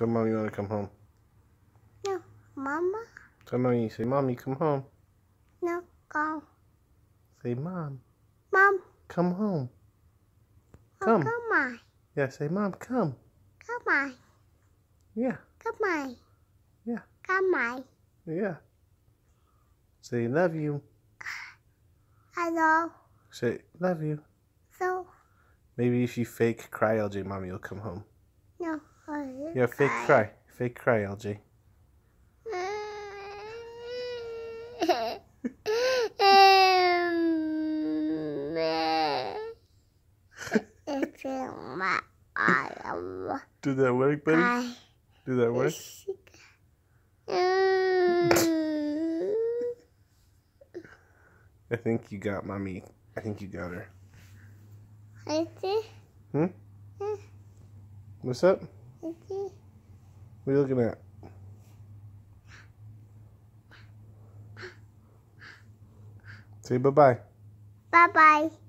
Tell mom you want to come home. No, mama. Tell mom you say, mommy, come home. No, go. Say, mom. Mom. Come home. Oh, come. Oh, come on. Yeah, say, mom, come. Come on. Yeah. Come on. Yeah. Come on. Yeah. Say, love you. Hello. Say, love you. So. Maybe if you fake cry, LJ, mommy will come home. No. You're fake cry. Fake cry, LG. Did that work, buddy? Did that work? I think you got mommy. I think you got her. I think. Hmm? hmm? What's up? What are you looking at? Say bye-bye. Bye-bye.